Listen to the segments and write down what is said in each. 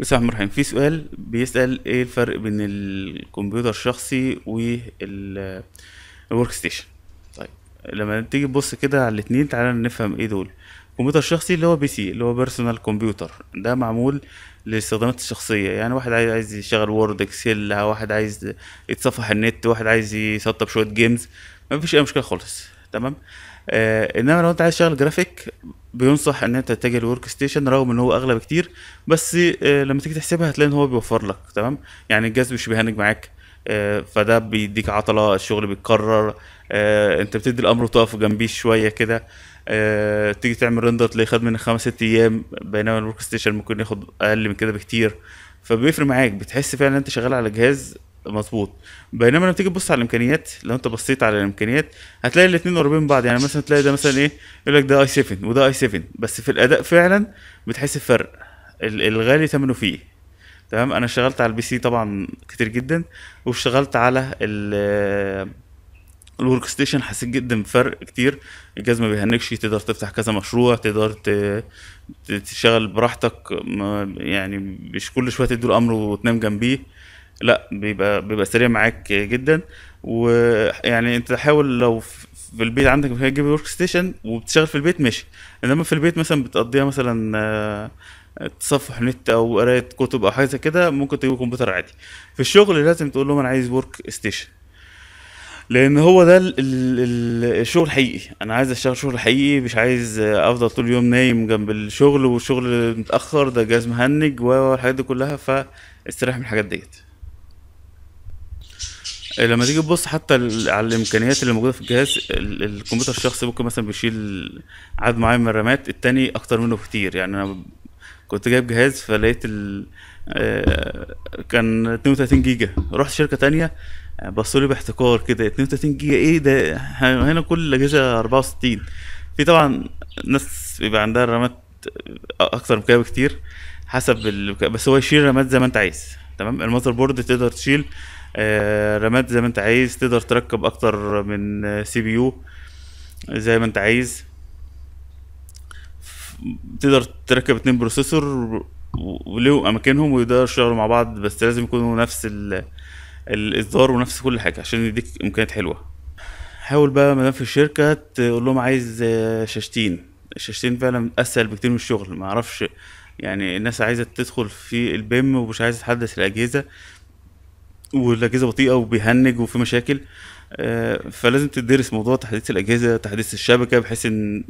بسم الله الرحمن الرحيم في سؤال بيسأل ايه الفرق بين الكمبيوتر الشخصي والورك ستيشن طيب لما تيجي تبص كده على الاتنين تعالى نفهم ايه دول الكمبيوتر الشخصي اللي هو بي سي اللي هو بيرسونال كمبيوتر ده معمول للاستخدامات الشخصية يعني واحد عايز عايز يشتغل وورد اكسل واحد عايز يتصفح النت واحد عايز يسطب شوية جيمز مفيش اي مشكلة خالص تمام آه انما لو انت عايز تشتغل جرافيك بينصح ان انت تتجه للورك ستيشن رغم ان هو اغلى بكتير بس آه، لما تيجي تحسبها هتلاقي ان هو بيوفر لك تمام يعني الجهاز مش بيهنج معاك آه، فده بيديك عطله الشغل بيتكرر آه، انت بتدي الامر وتقف جنبيه شويه كده تيجي تعمل رندر تلاقي خد منك خمس ست ايام بينما الورك ستيشن ممكن ياخد اقل من كده بكتير فبيفرق معاك بتحس فعلا انت شغال على جهاز مظبوط بينما لما تيجي تبص على الامكانيات لو انت بصيت على الامكانيات هتلاقي الاثنين قريبين من بعض يعني مثلا تلاقي ده مثلا ايه يقول لك ده اي 7 وده اي 7 بس في الاداء فعلا بتحس الفرق الغالي ثمنه فيه تمام انا اشتغلت على البي سي طبعا كتير جدا واشتغلت على الورك ستيشن حسيت جدا بفرق كتير الجهاز ما بيهنكش تقدر تفتح كذا مشروع تقدر تشتغل براحتك يعني مش كل شويه تدي الامر وتنام جنبيه لا بيبقى بيبقى سريع معاك جدا ويعني انت حاول لو في البيت عندك مكان تجيب ورك ستيشن وبتشتغل في البيت ماشي انما في البيت مثلا بتقضيها مثلا آه، تصفح نت او قرايه كتب او حاجه زي كده ممكن تجيب كمبيوتر عادي في الشغل لازم تقول لهم انا عايز ورك ستيشن لان هو ده الـ الـ الشغل الحقيقي انا عايز اشتغل شغل حقيقي مش عايز افضل طول اليوم نايم جنب الشغل والشغل متاخر ده جهاز مهنج والحاجات دي كلها فاستريح من الحاجات ديت لما تيجي تبص حتى على الامكانيات اللي موجوده في الجهاز الكمبيوتر الشخصي ممكن مثلا بيشيل عدد معين من الرامات التاني اكتر منه كتير يعني انا كنت جايب جهاز فلقيت ال... آه، كان 32 جيجا رحت شركه تانية بصوا لي باحتكار كده 32 جيجا ايه ده هنا كل الاجهزه 64 في طبعا ناس بيبقى عندها رامات اكتر من كده بكتير حسب ال... بس هو يشيل رامات زي ما انت عايز تمام المذر بورد تقدر تشيل آه، رامات زي ما انت عايز تقدر تركب اكتر من سي بي يو زي ما انت عايز تقدر تركب اتنين بروسيسور وليه اماكنهم ويقدروا يشتغلوا مع بعض بس لازم يكونوا نفس الاصدار ونفس كل حاجه عشان يديك امكانيات حلوه حاول بقى مدام في الشركه تقول لهم عايز شاشتين الشاشتين فعلا اسهل بكتير من الشغل معرفش يعني الناس عايزه تدخل في البيم ومش عايزه تحدث الاجهزه والاجهزه بطيئه وبيهنج وفي مشاكل آه، فلازم تدرس موضوع تحديث الاجهزه تحديث الشبكه بحيث ان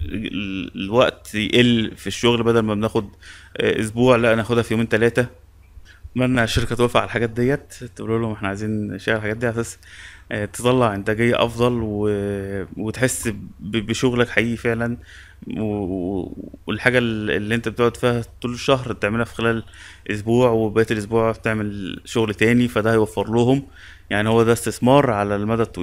الوقت يقل في الشغل بدل ما بناخد آه، اسبوع لا ناخدها في يومين ثلاثه اتمنى الشركه توافق على الحاجات ديت تقول لهم احنا عايزين نشغل الحاجات دي على اساس آه، تطلع انتاجيه افضل و... وتحس بشغلك حقيقي فعلا و... والحاجه اللي انت بتقعد فيها طول الشهر بتعملها في خلال اسبوع وبقيه الاسبوع بتعمل شغل تاني فده هيوفر لهم يعني هو ده استثمار على المدى الطويل